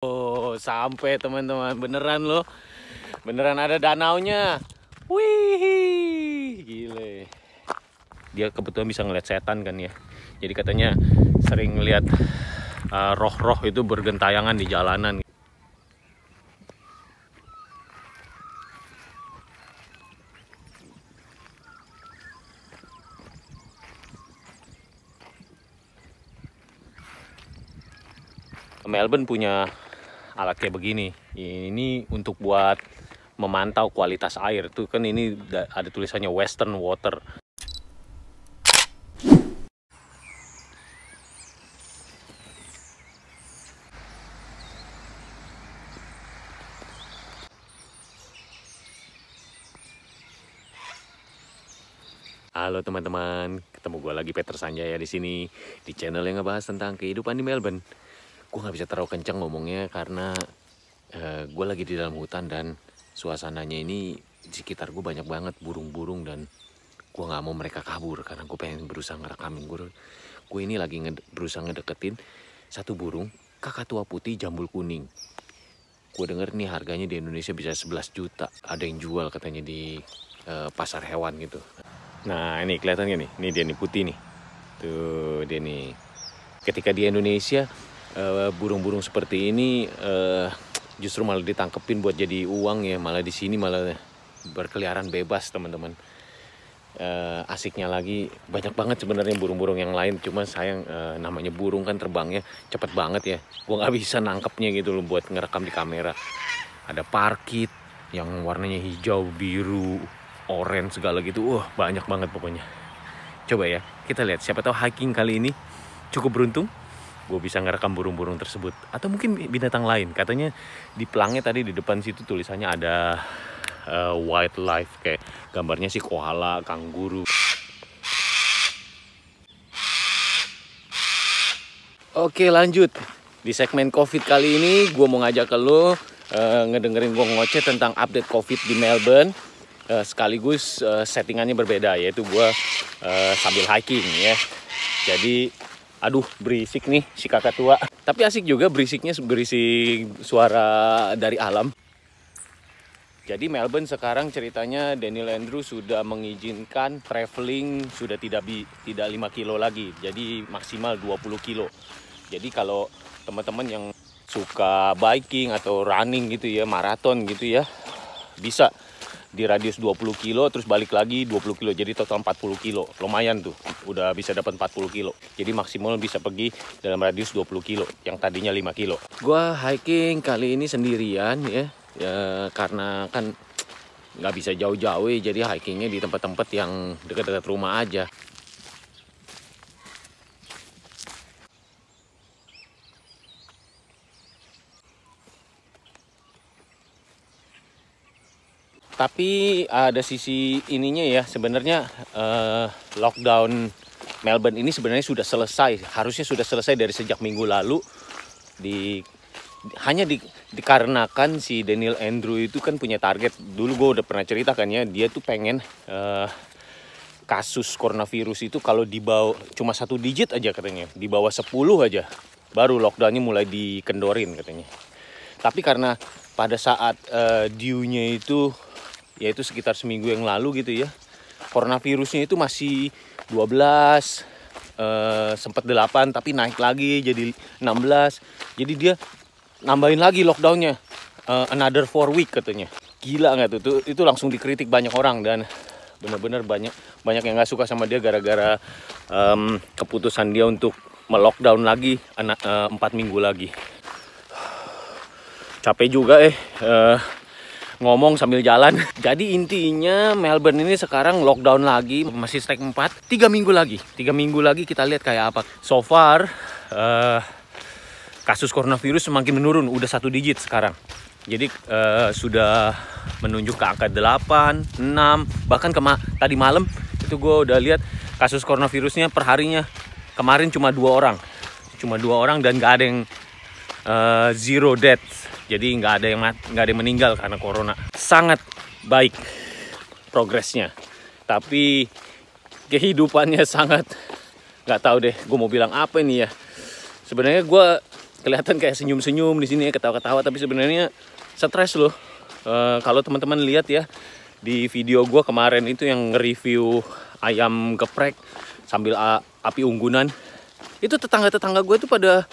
Oh, sampai teman-teman. Beneran loh. Beneran ada danaunya. Wih, gile. Dia kebetulan bisa ngeliat setan kan ya. Jadi katanya sering ngeliat eh, roh-roh uh, itu bergentayangan di jalanan. Melbourne punya alat kayak begini. Ini untuk buat memantau kualitas air. Tuh kan ini ada tulisannya Western Water. Halo teman-teman, ketemu gue lagi Peter Sanjaya di sini di channel yang ngebahas tentang kehidupan di Melbourne gue nggak bisa terlalu kencang ngomongnya karena uh, eh, gue lagi di dalam hutan dan suasananya ini di sekitar gue banyak banget burung-burung dan gue nggak mau mereka kabur karena gue pengen berusaha ngerekamin gue gue ini lagi nged berusaha ngedeketin satu burung kakak tua putih jambul kuning gue denger nih harganya di Indonesia bisa 11 juta ada yang jual katanya di uh, pasar hewan gitu nah ini kelihatannya nih ini dia nih putih nih tuh dia nih ketika di Indonesia Eh, burung-burung uh, seperti ini uh, justru malah ditangkepin buat jadi uang ya malah di sini malah berkeliaran bebas teman-teman uh, asiknya lagi banyak banget sebenarnya burung-burung yang lain cuma sayang uh, namanya burung kan terbangnya cepet banget ya gua nggak bisa nangkepnya gitu loh buat ngerekam di kamera ada parkit yang warnanya hijau biru orange segala gitu wah uh, banyak banget pokoknya coba ya kita lihat siapa tahu hiking kali ini cukup beruntung gue bisa ngerekam burung-burung tersebut atau mungkin binatang lain katanya di pelangnya tadi di depan situ tulisannya ada uh, wildlife kayak gambarnya si koala kangguru oke lanjut di segmen covid kali ini gue mau ngajak ke lo uh, eh, ngedengerin gue ngoceh tentang update covid di Melbourne eh, sekaligus settingannya berbeda yaitu gue uh, sambil hiking ya jadi aduh berisik nih si kakak tua. Tapi asik juga berisiknya berisik suara dari alam. Jadi Melbourne sekarang ceritanya Daniel Andrew sudah mengizinkan traveling sudah tidak bi, tidak 5 kilo lagi. Jadi maksimal 20 kilo. Jadi kalau teman-teman yang suka biking atau running gitu ya, maraton gitu ya, bisa di radius 20 kilo terus balik lagi 20 kilo jadi total 40 kilo lumayan tuh udah bisa dapat 40 kilo jadi maksimal bisa pergi dalam radius 20 kilo yang tadinya 5 kilo gua hiking kali ini sendirian ya, ya karena kan nggak bisa jauh-jauh eh. jadi hikingnya di tempat-tempat yang dekat-dekat rumah aja tapi ada sisi ininya ya sebenarnya uh, lockdown Melbourne ini sebenarnya sudah selesai harusnya sudah selesai dari sejak minggu lalu di hanya di, dikarenakan si Daniel Andrew itu kan punya target dulu gue udah pernah ceritakan ya dia tuh pengen uh, kasus coronavirus itu kalau di bawah cuma satu digit aja katanya di bawah 10 aja baru lockdownnya mulai dikendorin katanya tapi karena pada saat uh, due-nya itu yaitu sekitar seminggu yang lalu gitu ya virusnya itu masih 12 eh, sempat 8 tapi naik lagi jadi 16 jadi dia nambahin lagi lockdownnya eh, another four week katanya gila nggak tuh itu, itu langsung dikritik banyak orang dan bener-bener banyak banyak yang nggak suka sama dia gara-gara um, keputusan dia untuk melockdown lagi anak eh, empat minggu lagi capek juga eh uh, ngomong sambil jalan. Jadi intinya Melbourne ini sekarang lockdown lagi, masih strike 4. Tiga minggu lagi, tiga minggu lagi kita lihat kayak apa. So far, uh, kasus coronavirus semakin menurun, udah satu digit sekarang. Jadi uh, sudah menunjuk ke angka 8, 6, bahkan kema tadi malam itu gue udah lihat kasus coronavirusnya perharinya kemarin cuma dua orang, cuma dua orang dan gak ada yang uh, zero death jadi nggak ada yang nggak ada yang meninggal karena corona. Sangat baik progresnya. Tapi kehidupannya sangat nggak tahu deh. Gue mau bilang apa ini ya. Sebenarnya gue kelihatan kayak senyum-senyum di sini ya, ketawa-ketawa tapi sebenarnya stres loh. E, kalau teman-teman lihat ya di video gue kemarin itu yang nge-review ayam geprek sambil api unggunan itu tetangga-tetangga gue itu pada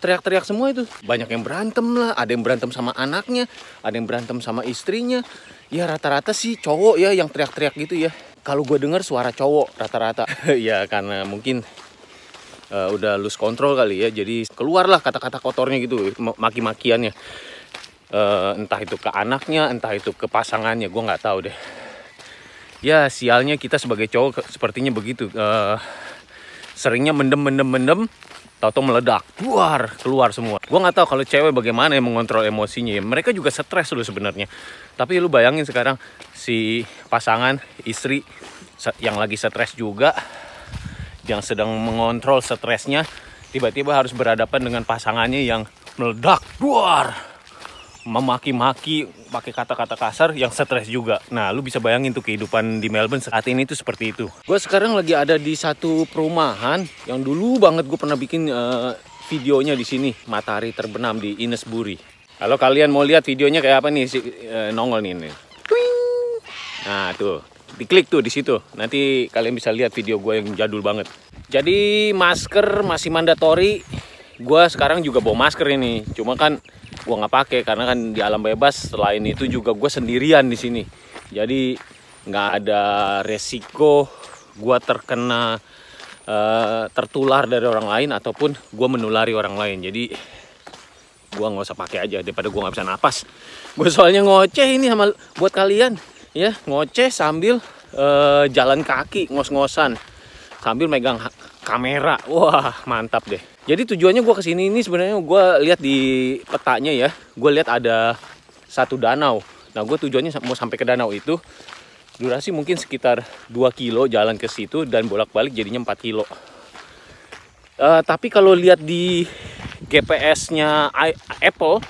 teriak-teriak semua itu. Banyak yang berantem lah, ada yang berantem sama anaknya, ada yang berantem sama istrinya. Ya rata-rata sih cowok ya yang teriak-teriak gitu ya. Kalau gue dengar suara cowok rata-rata. ya karena mungkin uh, udah lose control kali ya. Jadi keluarlah kata-kata kotornya gitu, maki-makiannya. Uh, eh, entah itu ke anaknya, entah itu ke pasangannya, gue nggak tahu deh. Ya sialnya kita sebagai cowok sepertinya begitu. Uh, seringnya mendem mendem mendem Tahu-tahu meledak, keluar, keluar semua. Gue nggak tahu kalau cewek bagaimana yang mengontrol emosinya. Mereka juga stres loh sebenarnya. Tapi lu bayangin sekarang si pasangan, istri yang lagi stres juga, yang sedang mengontrol stresnya, tiba-tiba harus berhadapan dengan pasangannya yang meledak, keluar memaki-maki pakai kata-kata kasar yang stres juga. Nah, lu bisa bayangin tuh kehidupan di Melbourne saat ini tuh seperti itu. Gue sekarang lagi ada di satu perumahan yang dulu banget gue pernah bikin uh, videonya di sini, matahari terbenam di Inesbury. Kalau kalian mau lihat videonya kayak apa nih si uh, nongol nih. ini. Nah, tuh. Diklik tuh di situ. Nanti kalian bisa lihat video gue yang jadul banget. Jadi masker masih mandatory. Gue sekarang juga bawa masker ini. Cuma kan gue nggak pakai karena kan di alam bebas selain itu juga gue sendirian di sini jadi nggak ada resiko gue terkena uh, tertular dari orang lain ataupun gue menulari orang lain jadi gue nggak usah pakai aja daripada gue nggak bisa napas gue soalnya ngoceh ini sama buat kalian ya ngoceh sambil uh, jalan kaki ngos-ngosan sambil megang kamera. Wah, mantap deh. Jadi tujuannya gue kesini ini sebenarnya gue lihat di petanya ya. Gue lihat ada satu danau. Nah, gue tujuannya mau sampai ke danau itu durasi mungkin sekitar 2 kilo jalan ke situ dan bolak-balik jadinya 4 kilo. Uh, tapi kalau lihat di GPS-nya Apple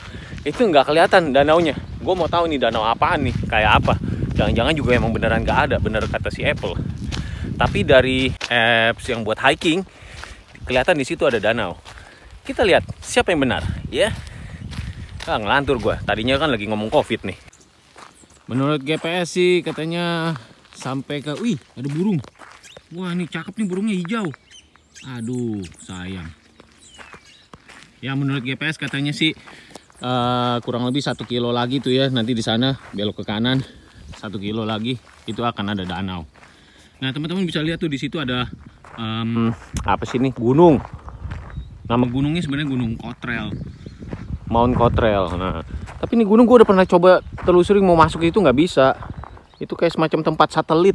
itu nggak kelihatan danau nya. Gue mau tahu nih danau apaan nih, kayak apa. Jangan-jangan juga emang beneran nggak ada, bener kata si Apple. Tapi dari apps yang buat hiking, kelihatan di situ ada danau. Kita lihat siapa yang benar, ya. Ah, ngelantur gue. Tadinya kan lagi ngomong covid nih. Menurut GPS sih katanya sampai ke... Wih, ada burung. Wah, ini cakep nih burungnya hijau. Aduh, sayang. Ya, menurut GPS katanya sih uh, kurang lebih satu kilo lagi tuh ya. Nanti di sana belok ke kanan satu kilo lagi itu akan ada danau. Nah teman-teman bisa lihat tuh di situ ada um, apa sih nih gunung. Nama gunungnya sebenarnya Gunung Kotrel. Mount Kotrel. Nah tapi ini gunung gue udah pernah coba telusuri mau masuk itu nggak bisa. Itu kayak semacam tempat satelit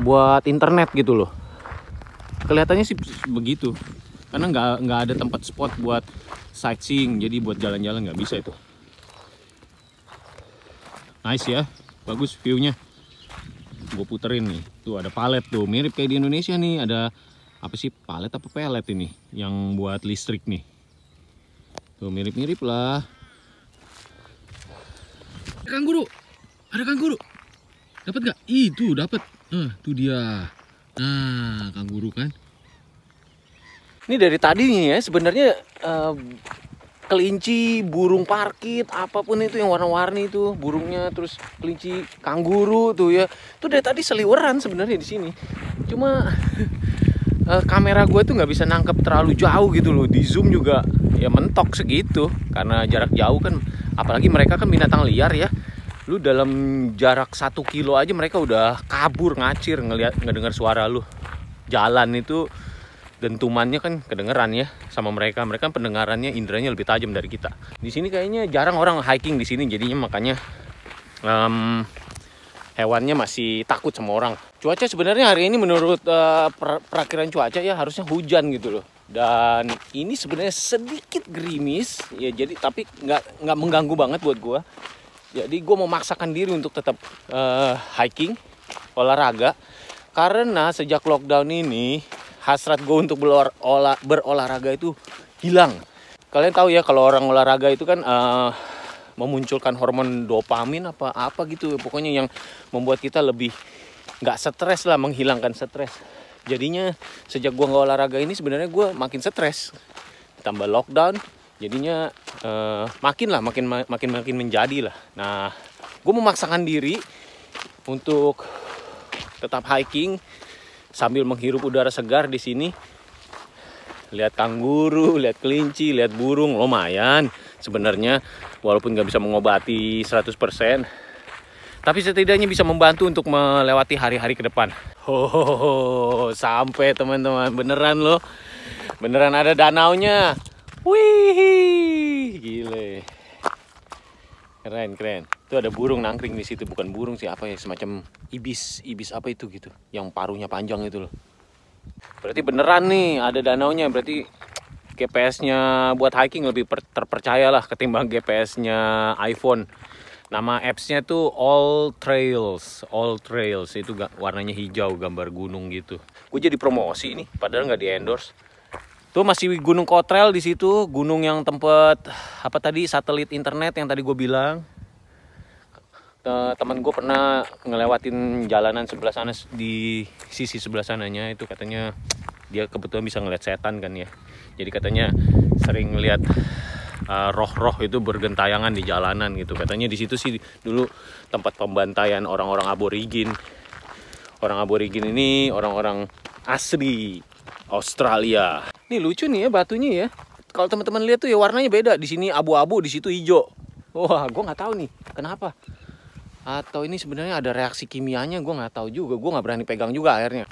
buat internet gitu loh. Kelihatannya sih begitu. Karena nggak nggak ada tempat spot buat sightseeing, jadi buat jalan-jalan nggak bisa itu. Nice ya, bagus viewnya gue puterin nih tuh ada palet tuh mirip kayak di Indonesia nih ada apa sih palet apa pelet ini yang buat listrik nih tuh mirip-mirip lah ada kangguru ada kangguru dapat nggak itu dapat nah tuh dia nah kangguru kan ini dari tadi nih ya sebenarnya uh, kelinci, burung parkit, apapun itu yang warna-warni itu, burungnya terus kelinci, kangguru tuh ya. Tuh dari tadi seliweran sebenarnya di sini. Cuma uh, kamera gue tuh nggak bisa nangkep terlalu jauh gitu loh. Di zoom juga ya mentok segitu karena jarak jauh kan apalagi mereka kan binatang liar ya lu dalam jarak satu kilo aja mereka udah kabur ngacir ngelihat ngedengar suara lu jalan itu dentumannya kan kedengeran ya sama mereka. Mereka pendengarannya inderanya lebih tajam dari kita. Di sini kayaknya jarang orang hiking di sini jadinya makanya um, hewannya masih takut sama orang. Cuaca sebenarnya hari ini menurut uh, eh, per perakhiran cuaca ya harusnya hujan gitu loh. Dan ini sebenarnya sedikit gerimis ya jadi tapi nggak nggak mengganggu banget buat gua. Jadi gue memaksakan diri untuk tetap uh, hiking, olahraga. Karena sejak lockdown ini hasrat gue untuk berolah, berolahraga itu hilang. Kalian tahu ya kalau orang olahraga itu kan uh, memunculkan hormon dopamin apa apa gitu, pokoknya yang membuat kita lebih nggak stres lah, menghilangkan stres. Jadinya sejak gue nggak olahraga ini sebenarnya gue makin stres, tambah lockdown, jadinya uh, makin lah makin makin makin menjadi lah. Nah, gue memaksakan diri untuk tetap hiking sambil menghirup udara segar di sini lihat kanguru, lihat kelinci, lihat burung lumayan sebenarnya walaupun nggak bisa mengobati 100% tapi setidaknya bisa membantu untuk melewati hari-hari ke depan. ho, sampai teman-teman beneran loh. Beneran ada danaunya. Wih, gile. Keren, keren. Itu ada burung nangkring di situ, bukan burung sih, apa ya, semacam ibis, ibis apa itu gitu, yang paruhnya panjang itu loh. Berarti beneran nih, ada danau nya berarti GPS-nya buat hiking lebih terpercaya lah ketimbang GPS-nya iPhone. Nama apps-nya tuh All Trails, All Trails itu warnanya hijau, gambar gunung gitu. Gue jadi promosi nih, padahal nggak di endorse. Tuh masih Gunung Kotrel di situ, gunung yang tempat apa tadi satelit internet yang tadi gue bilang. Teman gue pernah ngelewatin jalanan sebelah sana di sisi sebelah sananya itu katanya dia kebetulan bisa ngeliat setan kan ya. Jadi katanya sering ngeliat eh, roh-roh itu bergentayangan di jalanan gitu. Katanya di situ sih dulu tempat pembantaian orang-orang aborigin. Orang aborigin ini orang-orang asli Australia Nih lucu nih ya batunya ya. Kalau teman-teman lihat tuh ya warnanya beda. Di sini abu-abu, di situ hijau. Wah, gue nggak tahu nih kenapa. Atau ini sebenarnya ada reaksi kimianya, gue nggak tahu juga. Gue nggak berani pegang juga airnya.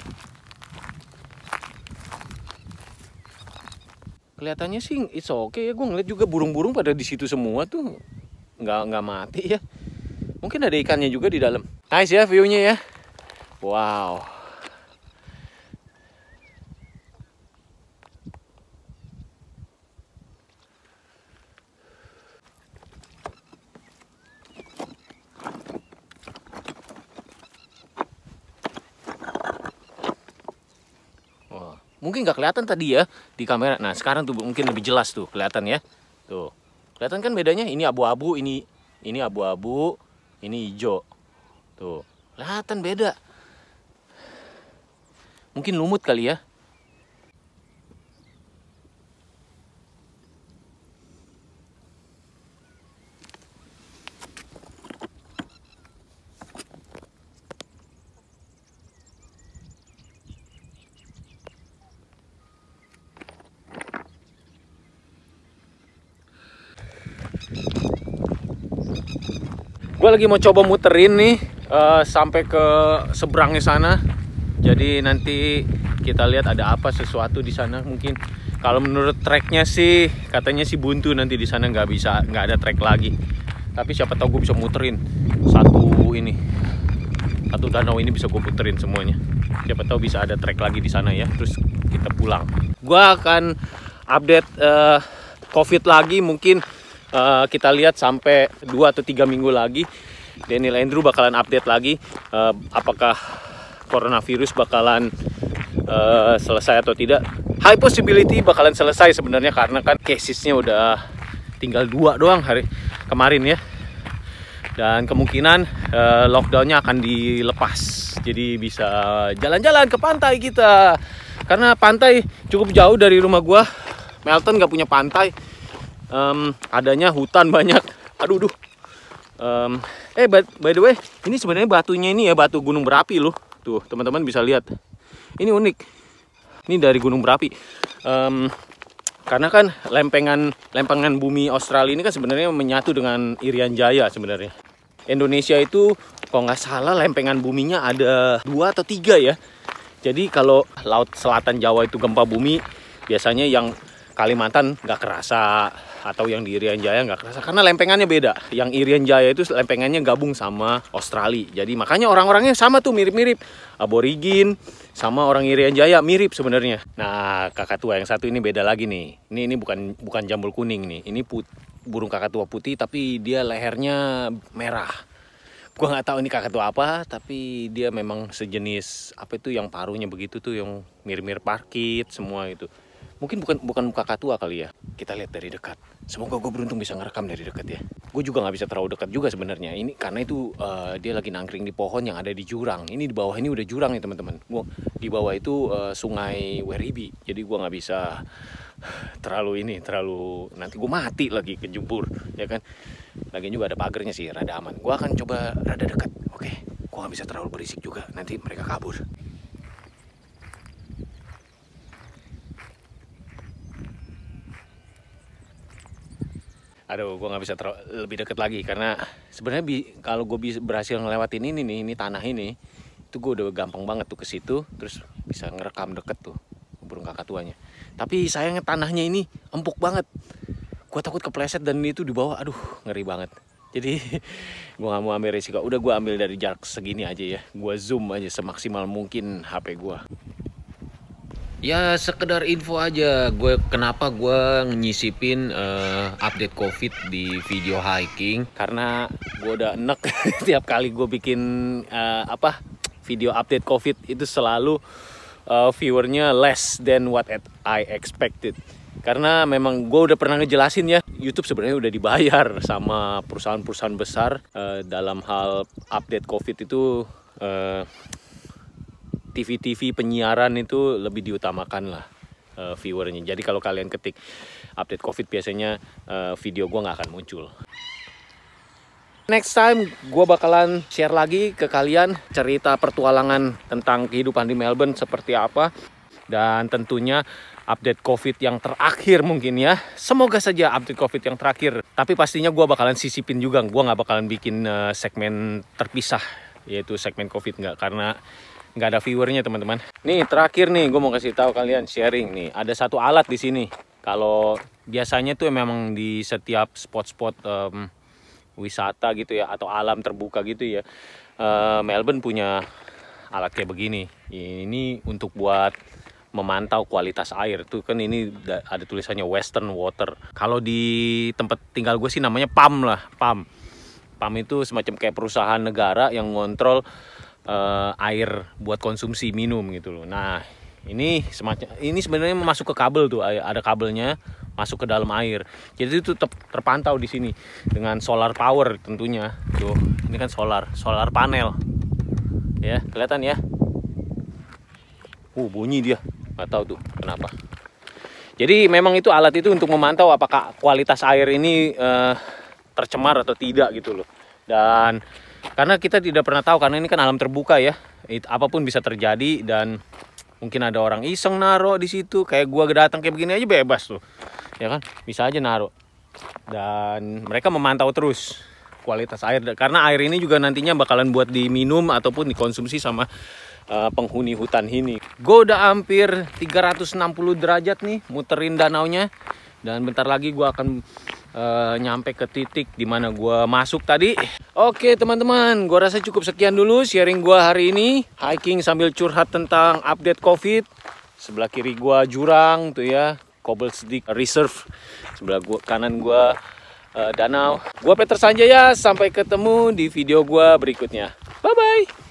Kelihatannya sih it's okay ya. Gue ngeliat juga burung-burung pada di situ semua tuh nggak nggak mati ya. Mungkin ada ikannya juga di dalam. Nice ya view-nya ya. Wow. mungkin nggak kelihatan tadi ya di kamera. Nah sekarang tuh mungkin lebih jelas tuh kelihatan ya. Tuh kelihatan kan bedanya ini abu-abu ini ini abu-abu ini hijau. Tuh kelihatan beda. Mungkin lumut kali ya. gue lagi mau coba muterin nih uh, sampai ke seberangnya sana jadi nanti kita lihat ada apa sesuatu di sana mungkin kalau menurut treknya sih katanya sih buntu nanti di sana nggak bisa nggak ada trek lagi tapi siapa tahu gue bisa muterin satu ini satu danau ini bisa gue puterin semuanya siapa tahu bisa ada trek lagi di sana ya terus kita pulang gue akan update uh, covid lagi mungkin uh, kita lihat sampai 2 atau 3 minggu lagi Daniel Andrew bakalan update lagi uh, apakah coronavirus bakalan uh, selesai atau tidak. High possibility bakalan selesai sebenarnya karena kan casesnya udah tinggal dua doang hari kemarin ya. Dan kemungkinan uh, lockdownnya akan dilepas, jadi bisa jalan-jalan ke pantai kita. Karena pantai cukup jauh dari rumah gua. Melton gak punya pantai um, adanya hutan banyak. Aduh, duh. Um, eh, by, by the way, ini sebenarnya batunya ini ya batu gunung berapi loh. Tuh, teman-teman bisa lihat. Ini unik. Ini dari gunung berapi. Um, karena kan lempengan lempengan bumi Australia ini kan sebenarnya menyatu dengan Irian Jaya sebenarnya. Indonesia itu kalau nggak salah lempengan buminya ada dua atau tiga ya. Jadi kalau laut selatan Jawa itu gempa bumi, biasanya yang Kalimantan nggak kerasa, atau yang di Irian Jaya nggak kerasa karena lempengannya beda. Yang Irian Jaya itu lempengannya gabung sama Australia. Jadi makanya orang-orangnya sama tuh mirip-mirip. Aborigin sama orang Irian Jaya mirip sebenarnya. Nah, kakak tua yang satu ini beda lagi nih. Ini ini bukan bukan jambul kuning nih. Ini put, burung kakak tua putih tapi dia lehernya merah gua nggak tahu ini kakak tua apa tapi dia memang sejenis apa itu yang paruhnya begitu tuh yang mirip-mirip parkit semua itu Mungkin bukan bukan kakak tua kali ya. Kita lihat dari dekat. Semoga gue beruntung bisa ngerekam dari dekat ya. Gue juga nggak bisa terlalu dekat juga sebenarnya. Ini karena itu uh, dia lagi nangkring di pohon yang ada di jurang. Ini di bawah ini udah jurang ya teman-teman. Gue di bawah itu uh, sungai Weribi. Jadi gue nggak bisa terlalu ini terlalu nanti gue mati lagi kejebur ya kan lagi juga ada pagernya sih rada aman gue akan coba rada dekat oke okay? gue nggak bisa terlalu berisik juga nanti mereka kabur aduh gue nggak bisa lebih deket lagi karena sebenarnya kalau gue bisa berhasil ngelewatin ini nih ini tanah ini itu gue udah gampang banget tuh ke situ terus bisa ngerekam deket tuh burung kakak tuanya tapi sayangnya tanahnya ini empuk banget gue takut kepleset dan itu di bawah aduh ngeri banget jadi gue gak mau ambil risiko udah gue ambil dari jarak segini aja ya gue zoom aja semaksimal mungkin HP gue Ya sekedar info aja, gue kenapa gue nyisipin uh, update covid di video hiking karena gue udah enek tiap kali gue bikin uh, apa video update covid itu selalu uh, viewernya less than what I expected karena memang gue udah pernah ngejelasin ya YouTube sebenarnya udah dibayar sama perusahaan-perusahaan besar uh, dalam hal update COVID itu uh, TV-TV penyiaran itu lebih diutamakan lah uh, viewernya. Jadi kalau kalian ketik update COVID biasanya uh, video gue nggak akan muncul. Next time gue bakalan share lagi ke kalian cerita pertualangan tentang kehidupan di Melbourne seperti apa. Dan tentunya update COVID yang terakhir mungkin ya. Semoga saja update COVID yang terakhir. Tapi pastinya gue bakalan sisipin juga. Gue nggak bakalan bikin eh, segmen terpisah yaitu segmen COVID nggak. Karena nggak ada viewernya teman-teman. Nih terakhir nih gue mau kasih tahu kalian sharing nih. Ada satu alat di sini. Kalau biasanya tuh memang di setiap spot-spot um, wisata gitu ya atau alam terbuka gitu ya. Uh, Melbourne punya alat kayak begini. Ini untuk buat memantau kualitas air tuh kan ini ada tulisannya Western Water. Kalau di tempat tinggal gue sih namanya PAM lah, PAM. PAM itu semacam kayak perusahaan negara yang ngontrol uh, air buat konsumsi minum gitu loh. Nah, ini semacam ini sebenarnya masuk ke kabel tuh, ada kabelnya masuk ke dalam air. Jadi itu tetap terpantau di sini dengan solar power tentunya. Tuh, ini kan solar, solar panel. Ya, kelihatan ya. Uh, bunyi dia. Nggak tahu tuh kenapa. Jadi memang itu alat itu untuk memantau apakah kualitas air ini uh, tercemar atau tidak gitu loh. Dan karena kita tidak pernah tahu karena ini kan alam terbuka ya It, apapun bisa terjadi dan mungkin ada orang iseng naro di situ kayak gua datang kayak begini aja bebas tuh ya kan bisa aja naro dan mereka memantau terus kualitas air karena air ini juga nantinya bakalan buat diminum ataupun dikonsumsi sama eh, penghuni hutan ini gue udah hampir 360 derajat nih muterin danaunya dan bentar lagi gue akan uh, nyampe ke titik dimana gue masuk tadi. Oke teman-teman, gue rasa cukup sekian dulu sharing gue hari ini. Hiking sambil curhat tentang update COVID. Sebelah kiri gue jurang tuh ya, Cobblestick Reserve. Sebelah gua, kanan gue uh, danau. Gue Peter Sanjaya, sampai ketemu di video gue berikutnya. Bye-bye.